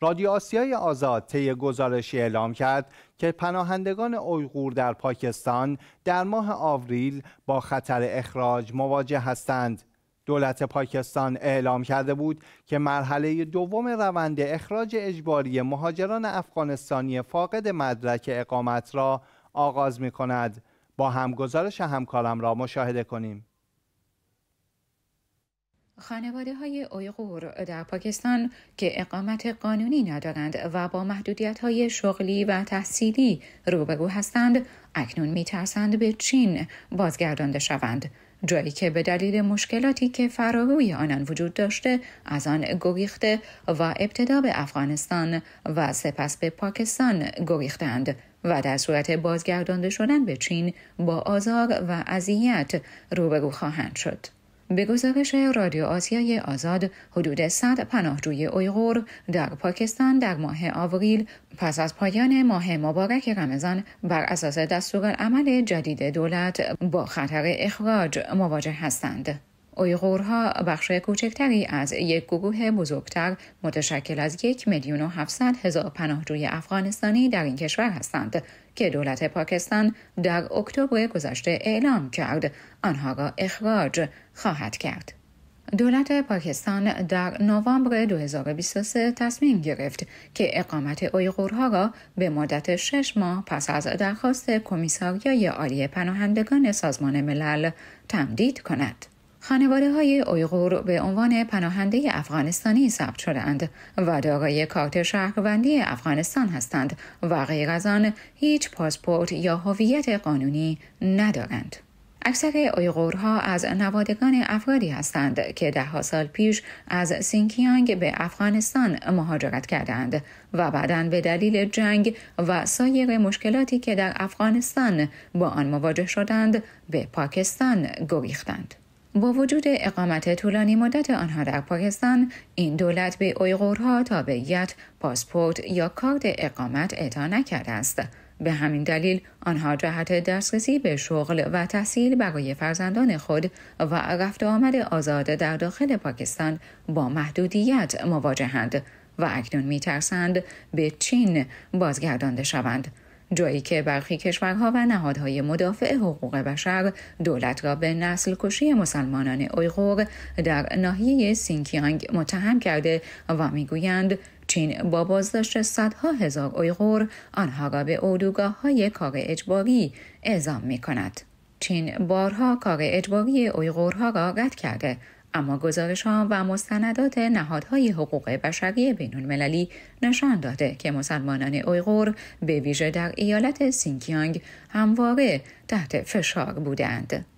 رادیو آسیای آزاد طی گزارشی اعلام کرد که پناهندگان اویغور در پاکستان در ماه آوریل با خطر اخراج مواجه هستند. دولت پاکستان اعلام کرده بود که مرحله دوم روند اخراج اجباری مهاجران افغانستانی فاقد مدرک اقامت را آغاز می کند. با هم گزارش همکارم را مشاهده کنیم. خانواده های اویغور در پاکستان که اقامت قانونی ندارند و با محدودیت های شغلی و تحصیلی روبرو هستند اکنون میترسند به چین بازگردانده شوند جایی که به دلیل مشکلاتی که فراروی آنان وجود داشته از آن گویخته و ابتدا به افغانستان و سپس به پاکستان گویختند و در صورت بازگردانده شدن به چین با آزار و اذیت روبرو خواهند شد به گزارش رادیو آسیای آزاد حدود 100 پناهجوی اویغور در پاکستان در ماه آوریل پس از پایان ماه مبارک رمضان بر اساس عمل جدید دولت با خطر اخراج مواجه هستند. اویغورها بخش کوچکتری از یک گروه بزرگتر متشکل از یک میلیون و هفتصد هزار پناهجوی افغانستانی در این کشور هستند که دولت پاکستان در اکتبر گذشته اعلام کرد آنها را اخراج خواهد کرد. دولت پاکستان در نوامبر 2023 تصمیم گرفت که اقامت اویغورها را به مدت شش ماه پس از درخواست کمیساریای عالی پناهندگان سازمان ملل تمدید کند. خانواده های اویغور به عنوان پناهنده افغانستانی ثبت شدند و دارای کارت شهروندی افغانستان هستند و غیر از آن هیچ پاسپورت یا هویت قانونی ندارند. اکثر اویغورها از نوادگان افرادی هستند که ده سال پیش از سینکیانگ به افغانستان مهاجرت کردند و بعدا به دلیل جنگ و سایر مشکلاتی که در افغانستان با آن مواجه شدند به پاکستان گریختند. با وجود اقامت طولانی مدت آنها در پاکستان این دولت به اویغورها تابعیت پاسپورت یا کارت اقامت اعطا نکرده است به همین دلیل آنها جهت دسترسی به شغل و تحصیل برای فرزندان خود و رفت آمد آزاد در داخل پاکستان با محدودیت مواجهند و اکنون میترسند به چین بازگردانده شوند جایی که برخی کشورها و نهادهای مدافع حقوق بشر دولت را به نسل کشی مسلمانان اویغور در ناحیه سینکیانگ متهم کرده و میگویند چین با بازداشت صدها هزار اویغور آنها را به اردوگاه های کار اجباری اعزام می کند. چین بارها کار اجباری اویغورها را رد کرده اما گزارش ها و مستندات نهادهای حقوق بشری بین المللی نشان داده که مسلمانان اویغور به ویژه در ایالت سینکیانگ همواره تحت فشار بودند.